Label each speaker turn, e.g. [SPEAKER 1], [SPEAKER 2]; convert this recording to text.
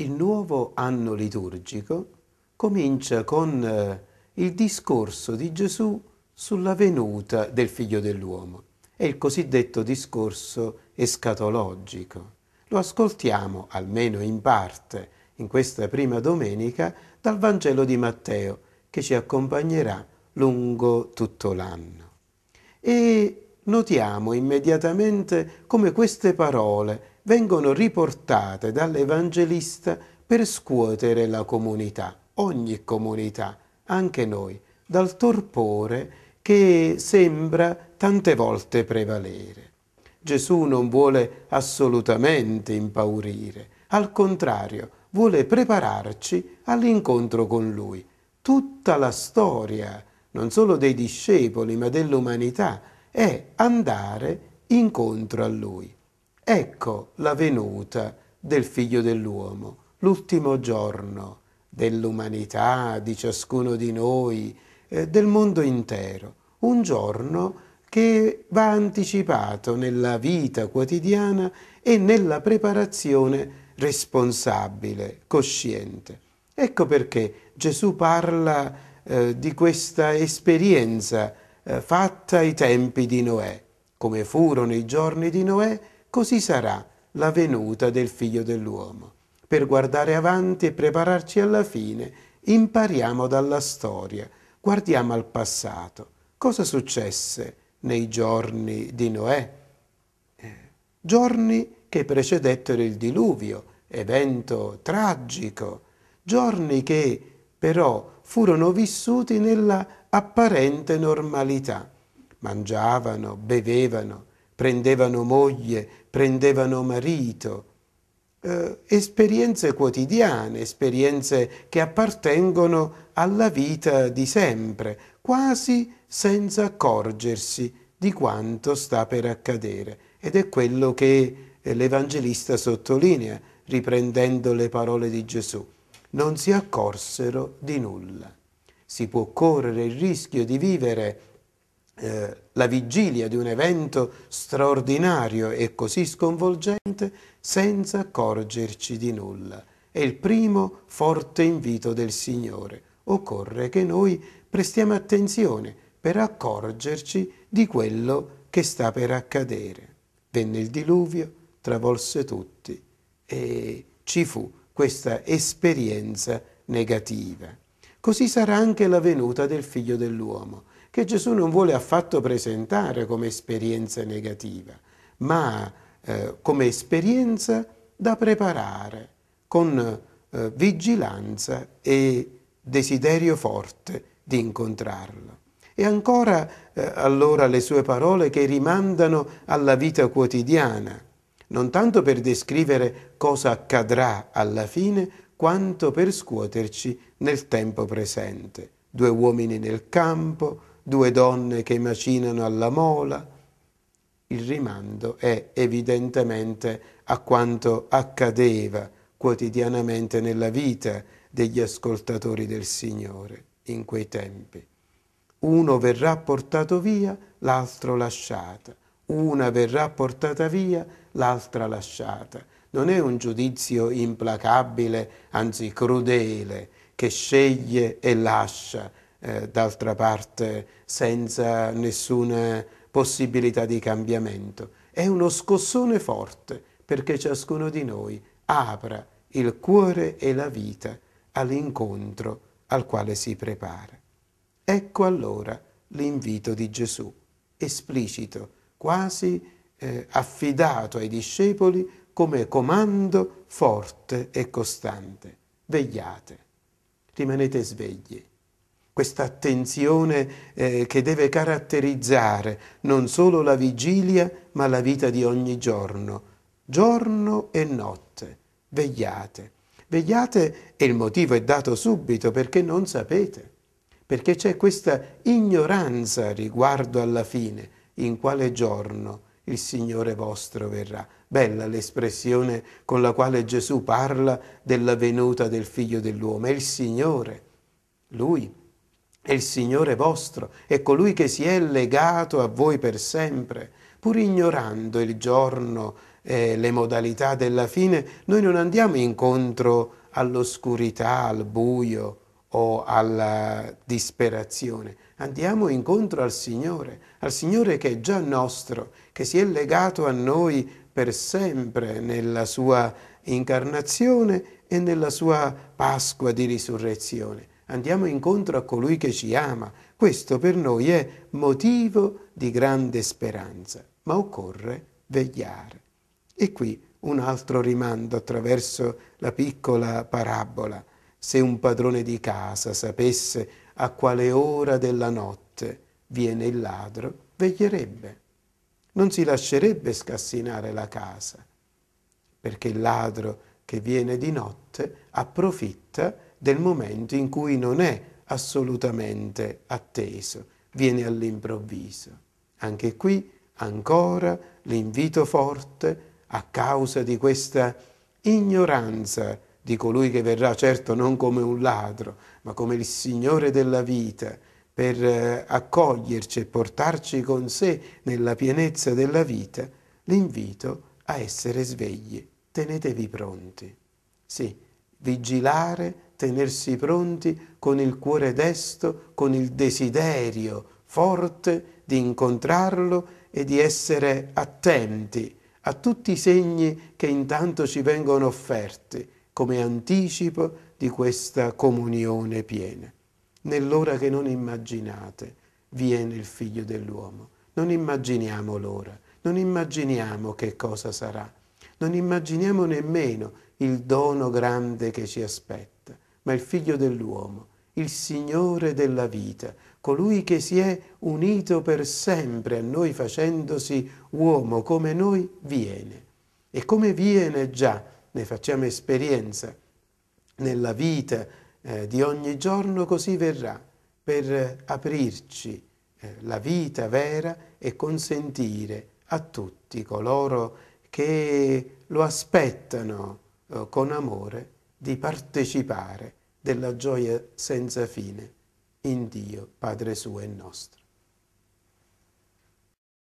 [SPEAKER 1] Il nuovo anno liturgico comincia con eh, il discorso di Gesù sulla venuta del figlio dell'uomo. È il cosiddetto discorso escatologico. Lo ascoltiamo, almeno in parte, in questa prima domenica, dal Vangelo di Matteo, che ci accompagnerà lungo tutto l'anno. E notiamo immediatamente come queste parole vengono riportate dall'Evangelista per scuotere la comunità, ogni comunità, anche noi, dal torpore che sembra tante volte prevalere. Gesù non vuole assolutamente impaurire, al contrario, vuole prepararci all'incontro con Lui. Tutta la storia, non solo dei discepoli, ma dell'umanità, è andare incontro a Lui. Ecco la venuta del figlio dell'uomo, l'ultimo giorno dell'umanità, di ciascuno di noi, eh, del mondo intero, un giorno che va anticipato nella vita quotidiana e nella preparazione responsabile, cosciente. Ecco perché Gesù parla eh, di questa esperienza eh, fatta ai tempi di Noè, come furono i giorni di Noè, così sarà la venuta del figlio dell'uomo. Per guardare avanti e prepararci alla fine, impariamo dalla storia, guardiamo al passato. Cosa successe nei giorni di Noè? Eh, giorni che precedettero il diluvio, evento tragico, giorni che però furono vissuti nella apparente normalità. Mangiavano, bevevano, prendevano moglie, prendevano marito, eh, esperienze quotidiane, esperienze che appartengono alla vita di sempre, quasi senza accorgersi di quanto sta per accadere. Ed è quello che l'Evangelista sottolinea, riprendendo le parole di Gesù. Non si accorsero di nulla. Si può correre il rischio di vivere eh, la vigilia di un evento straordinario e così sconvolgente senza accorgerci di nulla. È il primo forte invito del Signore. Occorre che noi prestiamo attenzione per accorgerci di quello che sta per accadere. Venne il diluvio, travolse tutti e ci fu questa esperienza negativa. Così sarà anche la venuta del figlio dell'uomo che Gesù non vuole affatto presentare come esperienza negativa, ma eh, come esperienza da preparare con eh, vigilanza e desiderio forte di incontrarlo. E ancora eh, allora le sue parole che rimandano alla vita quotidiana, non tanto per descrivere cosa accadrà alla fine, quanto per scuoterci nel tempo presente. Due uomini nel campo, due donne che macinano alla mola. Il rimando è evidentemente a quanto accadeva quotidianamente nella vita degli ascoltatori del Signore in quei tempi. Uno verrà portato via, l'altro lasciata. Una verrà portata via, l'altra lasciata. Non è un giudizio implacabile, anzi crudele, che sceglie e lascia, eh, d'altra parte senza nessuna possibilità di cambiamento. È uno scossone forte perché ciascuno di noi apra il cuore e la vita all'incontro al quale si prepara. Ecco allora l'invito di Gesù, esplicito, quasi eh, affidato ai discepoli come comando forte e costante. Vegliate, rimanete svegli, questa attenzione eh, che deve caratterizzare non solo la vigilia, ma la vita di ogni giorno, giorno e notte, vegliate. Vegliate e il motivo è dato subito perché non sapete, perché c'è questa ignoranza riguardo alla fine, in quale giorno il Signore vostro verrà. Bella l'espressione con la quale Gesù parla della venuta del figlio dell'uomo, è il Signore, lui è il Signore vostro, è colui che si è legato a voi per sempre. Pur ignorando il giorno e le modalità della fine, noi non andiamo incontro all'oscurità, al buio o alla disperazione. Andiamo incontro al Signore, al Signore che è già nostro, che si è legato a noi per sempre nella sua incarnazione e nella sua Pasqua di risurrezione andiamo incontro a colui che ci ama. Questo per noi è motivo di grande speranza, ma occorre vegliare. E qui un altro rimando attraverso la piccola parabola. Se un padrone di casa sapesse a quale ora della notte viene il ladro, veglierebbe. Non si lascerebbe scassinare la casa, perché il ladro che viene di notte approfitta del momento in cui non è assolutamente atteso, viene all'improvviso. Anche qui ancora l'invito forte a causa di questa ignoranza di colui che verrà, certo non come un ladro, ma come il Signore della vita, per eh, accoglierci e portarci con sé nella pienezza della vita, l'invito a essere svegli, tenetevi pronti. Sì, vigilare tenersi pronti con il cuore desto, con il desiderio forte di incontrarlo e di essere attenti a tutti i segni che intanto ci vengono offerti come anticipo di questa comunione piena. Nell'ora che non immaginate viene il figlio dell'uomo. Non immaginiamo l'ora, non immaginiamo che cosa sarà, non immaginiamo nemmeno il dono grande che ci aspetta ma il figlio dell'uomo, il Signore della vita, colui che si è unito per sempre a noi facendosi uomo come noi, viene. E come viene già, ne facciamo esperienza nella vita eh, di ogni giorno, così verrà per aprirci eh, la vita vera e consentire a tutti coloro che lo aspettano eh, con amore di partecipare della gioia senza fine in Dio, Padre suo e nostro.